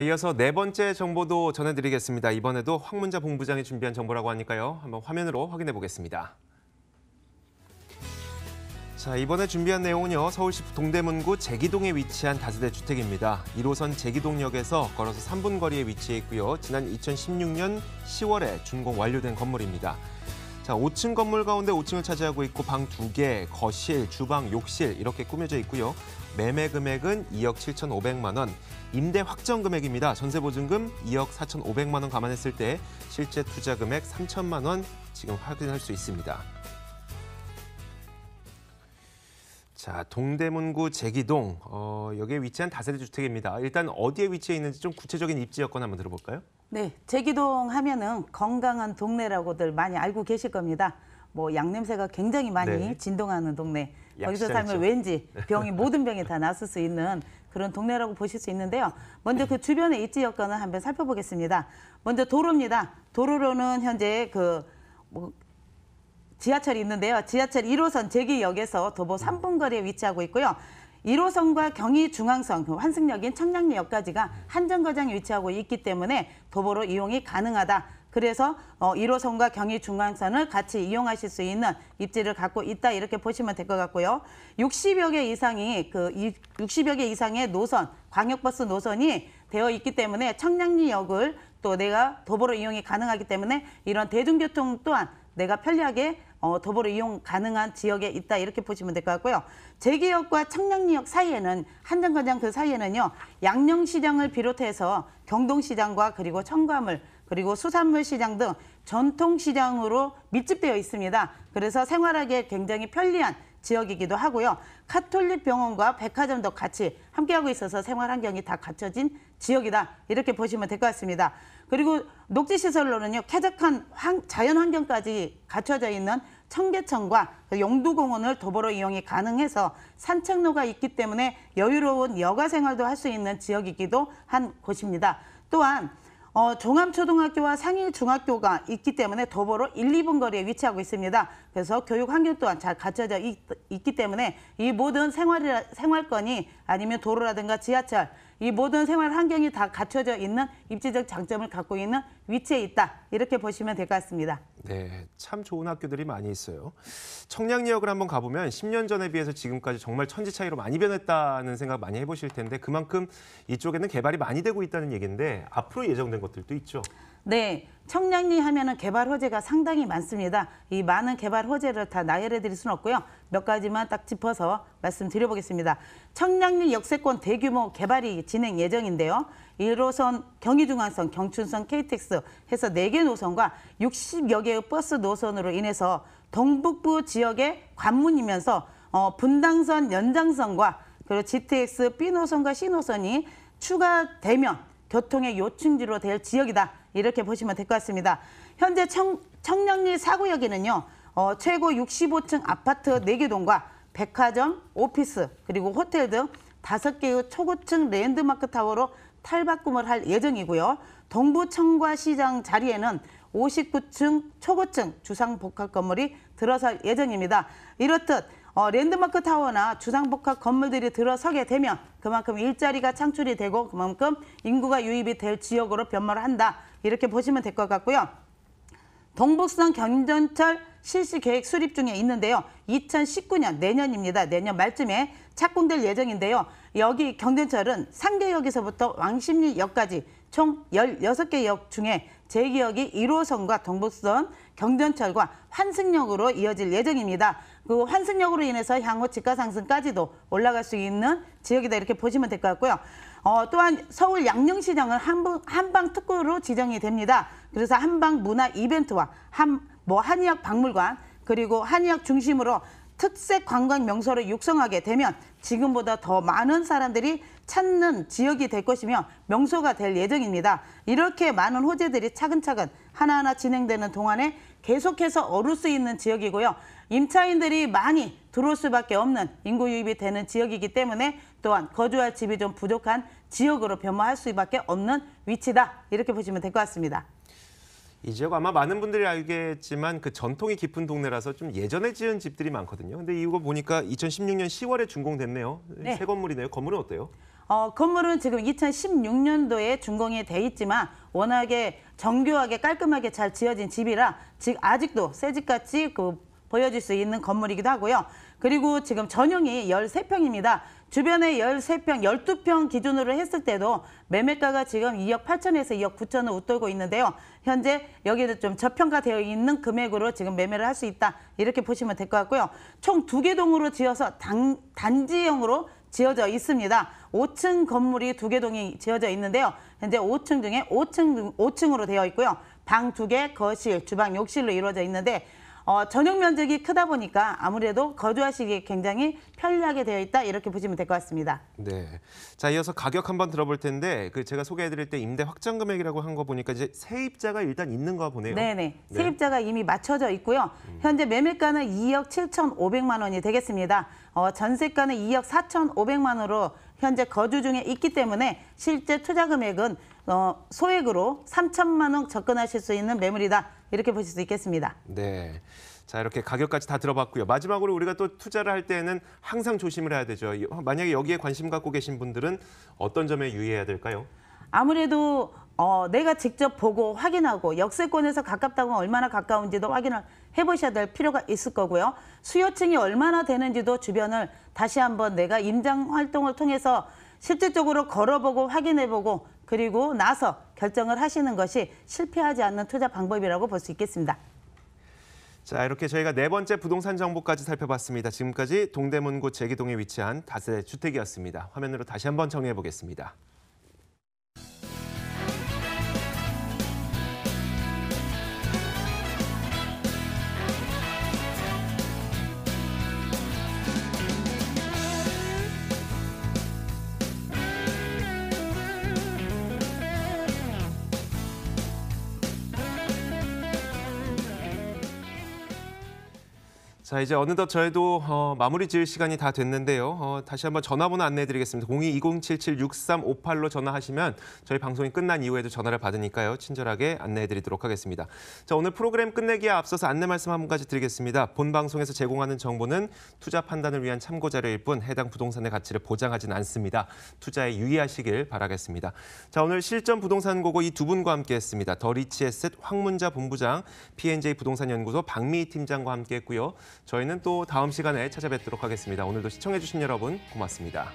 이어서 네 번째 정보도 전해드리겠습니다. 이번에도 황문자 본부장이 준비한 정보라고 하니까요. 한번 화면으로 확인해 보겠습니다. 자, 이번에 준비한 내용은요. 서울시 동대문구 제기동에 위치한 다세대 주택입니다. 1호선 제기동역에서 걸어서 3분 거리에 위치해 있고요. 지난 2016년 10월에 준공 완료된 건물입니다. 자, 5층 건물 가운데 5층을 차지하고 있고 방 두개 거실, 주방, 욕실 이렇게 꾸며져 있고요. 매매 금액은 2억 7,500만 원, 임대 확정 금액입니다. 전세 보증금 2억 4,500만 원 감안했을 때 실제 투자 금액 3천만 원 지금 확인할 수 있습니다. 자, 동대문구 제기동 어, 여기에 위치한 다세대 주택입니다. 일단 어디에 위치해 있는지 좀 구체적인 입지 여건 한번 들어볼까요? 네, 제기동 하면은 건강한 동네라고들 많이 알고 계실 겁니다. 뭐 양냄새가 굉장히 많이 네. 진동하는 동네. 거기서 살면 왠지 병이 모든 병이 다 났을 수 있는 그런 동네라고 보실 수 있는데요. 먼저 그 주변의 입지 여건을 한번 살펴보겠습니다. 먼저 도로입니다. 도로로는 현재 그뭐 지하철이 있는데요. 지하철 1호선 제기역에서 도보 3분 거리에 위치하고 있고요. 1호선과 경의중앙선, 그 환승역인 청량리역까지가 한정거장에 위치하고 있기 때문에 도보로 이용이 가능하다. 그래서 1호선과 어, 경의중앙선을 같이 이용하실 수 있는 입지를 갖고 있다 이렇게 보시면 될 것 같고요. 60여 개 이상이 그 60여 개 이상의 노선, 광역버스 노선이 되어 있기 때문에 청량리역을 또 내가 도보로 이용이 가능하기 때문에 이런 대중교통 또한 내가 편리하게 어, 도보를 이용 가능한 지역에 있다 이렇게 보시면 될 것 같고요. 재개역과 청량리역 사이에는 한정거장 그 사이에는요. 양녕시장을 비롯해서 경동시장과 그리고 청과물 그리고 수산물 시장 등 전통시장으로 밀집되어 있습니다. 그래서 생활하기에 굉장히 편리한 지역이기도 하고요. 카톨릭 병원과 백화점도 같이 함께하고 있어서 생활 환경이 다 갖춰진 지역이다 이렇게 보시면 될 것 같습니다. 그리고 녹지시설로는요 쾌적한 자연환경까지 갖춰져 있는 청계천과 용두공원을 도보로 이용이 가능해서 산책로가 있기 때문에 여유로운 여가 생활도 할 수 있는 지역이기도 한 곳입니다. 또한 어, 종암초등학교와 상일중학교가 있기 때문에 도보로 1, 2분 거리에 위치하고 있습니다. 그래서 교육 환경 또한 잘 갖춰져 있, 기 때문에 이 모든 생활 이 생활권이 아니면 도로라든가 지하철 이 모든 생활 환경이 다 갖춰져 있는 입지적 장점을 갖고 있는 위치에 있다. 이렇게 보시면 될 것 같습니다. 네, 참 좋은 학교들이 많이 있어요. 청량리역을 한번 가보면 10년 전에 비해서 지금까지 정말 천지 차이로 많이 변했다는 생각 많이 해보실 텐데 그만큼 이쪽에는 개발이 많이 되고 있다는 얘기인데 앞으로 예정된 것들도 있죠. 네, 청량리 하면은 개발 호재가 상당히 많습니다. 이 많은 개발 호재를 다 나열해 드릴 수는 없고요. 몇 가지만 딱 짚어서 말씀드려 보겠습니다. 청량리 역세권 대규모 개발이 진행 예정인데요. 1호선 경의중앙선, 경춘선, KTX 해서 4개 노선과 60여 개의 버스 노선으로 인해서 동북부 지역의 관문이면서 어, 분당선, 연장선과 그리고 GTX B 노선과 C 노선이 추가되면 교통의 요충지로 될 지역이다. 이렇게 보시면 될 것 같습니다. 현재 청, 청량리 사구역에는요. 어, 최고 65층 아파트 4개동과 백화점, 오피스, 그리고 호텔 등 다섯 개의 초고층 랜드마크 타워로 탈바꿈을 할 예정이고요. 동부청과시장 자리에는 59층 초고층 주상복합 건물이 들어설 예정입니다. 이렇듯 어, 랜드마크 타워나 주상복합 건물들이 들어서게 되면 그만큼 일자리가 창출이 되고 그만큼 인구가 유입이 될 지역으로 변모를 한다. 이렇게 보시면 될 것 같고요. 동북선 경전철 실시 계획 수립 중에 있는데요. 2019년 내년입니다. 내년 말쯤에 착공될 예정인데요. 여기 경전철은 상계역에서부터 왕십리역까지 총 16개 역 중에 제기억이 1호선과 동북선 경전철과 환승역으로 이어질 예정입니다. 그 환승력으로 인해서 향후 집가 상승까지도 올라갈 수 있는 지역이다 이렇게 보시면 될 것 같고요. 어, 또한 서울 양령시장은 한방, 한방 특구로 지정이 됩니다. 그래서 한방 문화 이벤트와 한, 뭐 한의학 박물관 그리고 한의학 중심으로 특색 관광 명소를 육성하게 되면 지금보다 더 많은 사람들이 찾는 지역이 될 것이며 명소가 될 예정입니다. 이렇게 많은 호재들이 차근차근 하나하나 진행되는 동안에 계속해서 어룰 수 있는 지역이고요. 임차인들이 많이 들어올 수밖에 없는 인구 유입이 되는 지역이기 때문에 또한 거주할 집이 좀 부족한 지역으로 변모할 수밖에 없는 위치다. 이렇게 보시면 될 것 같습니다. 이 지역 아마 많은 분들이 알겠지만 그 전통이 깊은 동네라서 좀 예전에 지은 집들이 많거든요. 근데 이거 보니까 2016년 10월에 준공됐네요. 네. 새 건물이네요. 건물은 어때요? 어, 건물은 지금 2016년도에 준공이 돼 있지만 워낙에 정교하게 깔끔하게 잘 지어진 집이라 즉 아직도 새 집같이 그 보여질 수 있는 건물이기도 하고요. 그리고 지금 전용이 13평입니다. 주변에 13평, 12평 기준으로 했을 때도 매매가가 지금 2억 8천에서 2억 9천을 웃돌고 있는데요. 현재 여기도좀 저평가되어 있는 금액으로 지금 매매를 할 수 있다. 이렇게 보시면 될 것 같고요. 총 두 개 동으로 지어서 단, 단지형으로 지어져 있습니다. 5층 건물이 두 개 동이 지어져 있는데요. 현재 5층 중에 5층, 5층으로 되어 있고요. 방 두개 거실, 주방, 욕실로 이루어져 있는데 어, 전용 면적이 크다 보니까 아무래도 거주하시기 굉장히 편리하게 되어 있다 이렇게 보시면 될 것 같습니다. 네. 자, 이어서 가격 한번 들어볼 텐데 그 제가 소개해 드릴 때 임대 확정 금액이라고 한 거 보니까 이제 세입자가 일단 있는 거 보네요. 네네. 네. 세입자가 이미 맞춰져 있고요. 음. 현재 매매가는 2억 7,500만 원이 되겠습니다. 어, 전세가는 2억 4,500만 원으로 현재 거주 중에 있기 때문에 실제 투자 금액은 어, 소액으로 3천만 원 접근하실 수 있는 매물이다. 이렇게 보실 수 있겠습니다. 네. 자 이렇게 가격까지 다 들어봤고요. 마지막으로 우리가 또 투자를 할 때는 항상 조심을 해야 되죠. 만약에 여기에 관심 갖고 계신 분들은 어떤 점에 유의해야 될까요? 아무래도 어, 내가 직접 보고 확인하고 역세권에서 가깝다고 얼마나 가까운지도 확인을 해보셔야 될 필요가 있을 거고요. 수요층이 얼마나 되는지도 주변을 다시 한번 내가 임장 활동을 통해서 실제적으로 걸어보고 확인해보고 그리고 나서 결정을 하시는 것이 실패하지 않는 투자 방법이라고 볼 수 있겠습니다. 자, 이렇게 저희가 네 번째 부동산 정보까지 살펴봤습니다. 지금까지 동대문구 제기동에 위치한 다세 주택이었습니다. 화면으로 다시 한번 정리해 보겠습니다. 자 이제 어느덧 저희도 어, 마무리 지을 시간이 다 됐는데요. 어, 다시 한번 전화번호 안내해드리겠습니다. 02-2077-6358로 전화하시면 저희 방송이 끝난 이후에도 전화를 받으니까요. 친절하게 안내해드리도록 하겠습니다. 자 오늘 프로그램 끝내기에 앞서서 안내 말씀 한 가지 드리겠습니다. 본 방송에서 제공하는 정보는 투자 판단을 위한 참고 자료일 뿐 해당 부동산의 가치를 보장하진 않습니다. 투자에 유의하시길 바라겠습니다. 자 오늘 실전 부동산 고고 이 두 분과 함께했습니다. 더리치에셋 황문자 본부장, PNJ 부동산연구소 박미희 팀장과 함께했고요. 저희는 또 다음 시간에 찾아뵙도록 하겠습니다. 오늘도 시청해주신 여러분 고맙습니다.